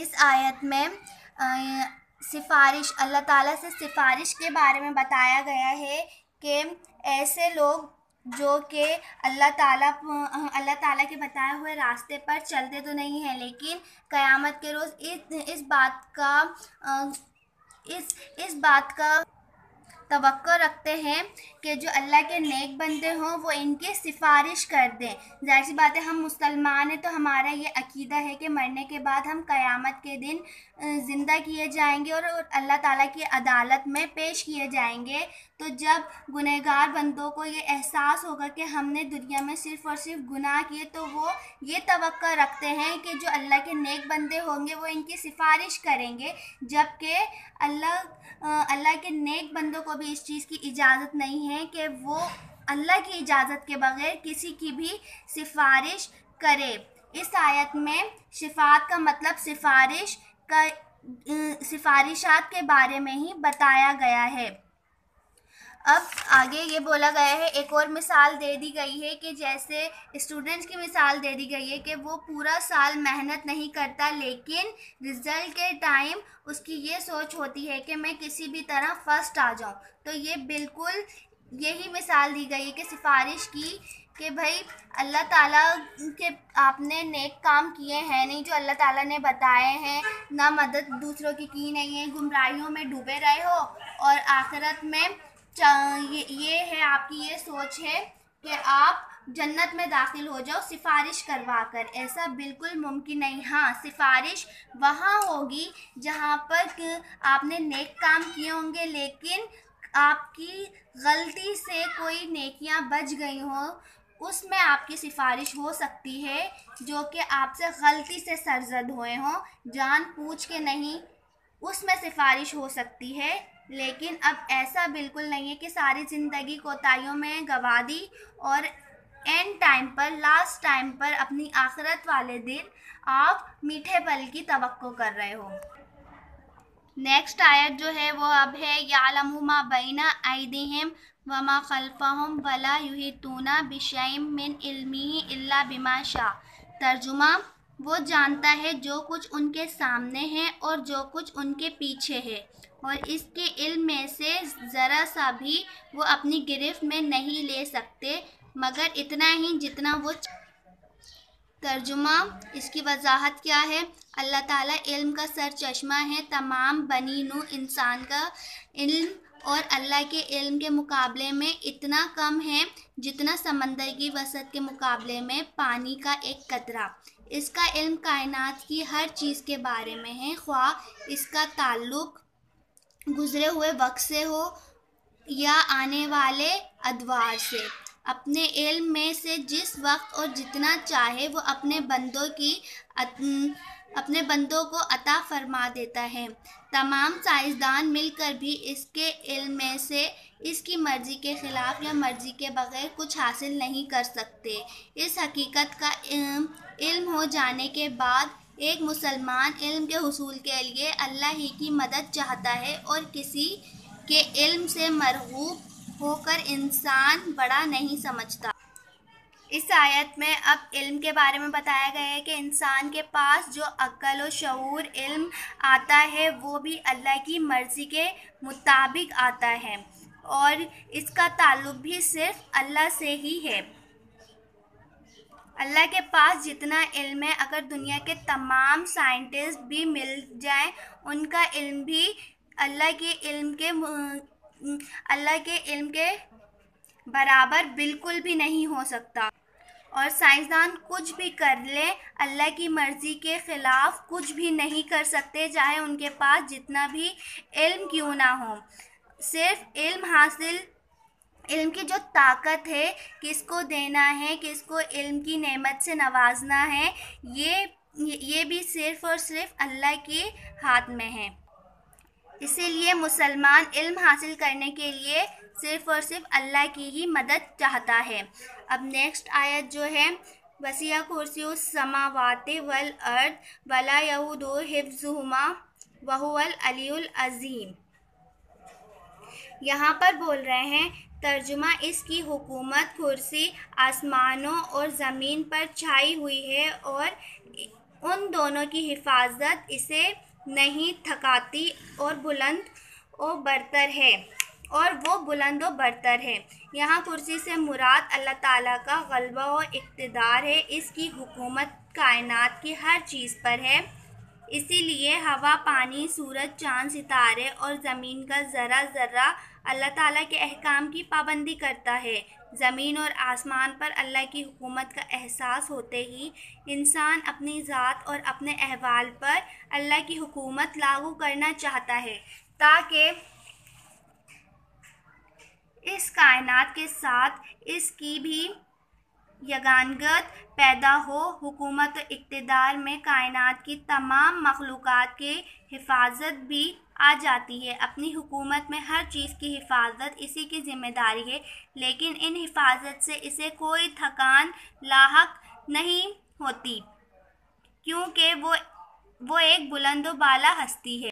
इस आयत में सिफारिश अल्लाह ताला से सिफारिश के बारे में बताया गया है कि ऐसे लोग जो कि अल्लाह ताला अल्लाह ताला के बताए हुए रास्ते पर चलते तो नहीं हैं लेकिन क़यामत के रोज़ इस इस बात का इस इस बात का तो रखते हैं कि जो अल्लाह के नेक बंदे हों वो इनकी सिफारिश कर दें जाहिर सी बात है हम मुसलमान हैं तो हमारा ये अकीदा है कि मरने के बाद हम क़यामत के दिन ज़िंदा किए जाएंगे और अल्लाह ताला की अदालत में पेश किए जाएंगे तो जब गुनहगार बंदों को ये एहसास होगा कि हमने दुनिया में सिर्फ़ और सिर्फ गुनाह किए तो वो ये तो रखते हैं कि जो अल्लाह के नेक बंदे होंगे वो इनकी सिफारिश करेंगे जबकि अल्लाह अल्लाह के नेक बंदों को भी इस चीज़ की इजाज़त नहीं है कि वो अल्लाह की इजाज़त के बगैर किसी की भी सिफारिश करे इस आयत में शिफात का मतलब सिफारिश का सिफारिशात के बारे में ही बताया गया है अब आगे ये बोला गया है एक और मिसाल दे दी गई है कि जैसे स्टूडेंट्स की मिसाल दे दी गई है कि वो पूरा साल मेहनत नहीं करता लेकिन रिजल्ट के टाइम उसकी ये सोच होती है कि मैं किसी भी तरह फर्स्ट आ जाऊं तो ये बिल्कुल यही मिसाल दी गई है कि सिफारिश की कि भाई अल्लाह ताला के आपने नेक काम किए हैं नहीं जो अल्लाह ताला ने बताए हैं ना मदद दूसरों की की नहीं है गुमराहियों में डूबे रहे हो और आखिरत में ये ये है आपकी ये सोच है कि आप जन्नत में दाखिल हो जाओ सिफारिश करवा कर ऐसा बिल्कुल मुमकिन नहीं हाँ सिफारिश वहाँ होगी जहाँ पर आपने नेक काम किए होंगे लेकिन आपकी गलती से कोई नेकियाँ बच गई हों उसमें आपकी सिफारिश हो सकती है जो कि आपसे गलती से सरजद हुए हों जान पूछ के नहीं उसमें सिफारिश हो सकती है लेकिन अब ऐसा बिल्कुल नहीं है कि सारी ज़िंदगी कोताहियों में गवा दी और एंड टाइम पर लास्ट टाइम पर अपनी आखरत वाले दिन आप मीठे पल की तो कर रहे हो नेक्स्ट आयत जो है वो अब है यालमुमा बैना आईदिहम वमा खलफ़हम वला युहितूना बिशैम मिन इल्मी इल्ला बिमा शाह तर्जुमा वो जानता है जो कुछ उनके सामने है और जो कुछ उनके पीछे है और इसके इल्म में से ज़रा सा भी वो अपनी गिरफ्त में नहीं ले सकते मगर इतना ही जितना वो तर्जुमा इसकी वजाहत क्या है अल्लाह ताला इल्म का सर चश्मा है तमाम बनी नू इंसान का इल्म और अल्लाह के इल्म के मुकाबले में इतना कम है जितना समंदर की वसत के मुकाबले में पानी का एक कतरा इसका इल्म कायनात की हर चीज़ के बारे में है ख्वा इसका ताल्लुक गुज़रे हुए वक्त से हो या आने वाले अदवार से अपने इल्म में से जिस वक्त और जितना चाहे वो अपने बंदों की अपने बंदों को अता फरमा देता है तमाम साइंसदान मिलकर भी इसके इल में से इसकी मर्ज़ी के ख़िलाफ़ या मर्ज़ी के बगैर कुछ हासिल नहीं कर सकते इस हकीकत का इल्म इल्म हो जाने के बाद एक मुसलमान इल्म के हसूल के लिए अल्लाह ही की मदद चाहता है और किसी के इल्म से मरगूब होकर इंसान बड़ा नहीं समझता इस आयत में अब इल्म के बारे में बताया गया है कि इंसान के पास जो अक्ल और शूर इल्म आता है वो भी अल्लाह की मर्ज़ी के मुताबिक आता है और इसका ताल्लुक भी सिर्फ अल्लाह से ही है अल्लाह के पास जितना इल्म है अगर दुनिया के तमाम साइंटिस्ट भी मिल जाएं उनका इल्म भी अल्लाह के इल्म के अल्लाह के इल्म के बराबर बिल्कुल भी नहीं हो सकता और साइंसदान कुछ भी कर ले अल्लाह की मर्ज़ी के ख़िलाफ़ कुछ भी नहीं कर सकते चाहे उनके पास जितना भी इल्म क्यों ना हो सिर्फ इल्म हासिल इल्म की जो ताकत है किसको देना है किसको इल्म की नेमत से नवाजना है ये ये भी सिर्फ़ और सिर्फ अल्लाह के हाथ में है इसीलिए मुसलमान इल्म हासिल करने के लिए सिर्फ़ और सिर्फ अल्लाह की ही मदद चाहता है अब नेक्स्ट आयत जो है वसिया कुर्सी समावात वल अर्द वला यहूद हिफ्जुमा वहूल अलील यहाँ पर बोल रहे हैं तर्जुमा इसकी हुकूमत कुर्सी आसमानों और ज़मीन पर छाई हुई है और उन दोनों की हिफाजत इसे नहीं थकाती और बुलंद व बरतर है और वो बुलंद व बरतर है यहाँ कुर्सी से मुराद अल्लाह ताला का गलबा व इकतदार है इसकी हुकूमत कायनात की हर चीज़ पर है इसीलिए हवा पानी सूरज चाँद सितारे और ज़मीन का ज़रा ज़र्रा अल्लाह ताला के अहकाम की पाबंदी करता है ज़मीन और आसमान पर अल्लाह की हुकूमत का एहसास होते ही इंसान अपनी ज़ात और अपने अहवाल पर अल्लाह की हुकूमत लागू करना चाहता है ताकि इस कायनात के साथ इसकी भी यगानगत पैदा हो हुकूमत इकतदार में कायनात की तमाम मखलूक़ के हिफाजत भी आ जाती है अपनी हुकूमत में हर चीज़ की हिफाजत इसी की ज़िम्मेदारी है लेकिन इन हिफाजत से इसे कोई थकान लाक नहीं होती क्योंकि वो वो एक बुलंद बाला हस्ती है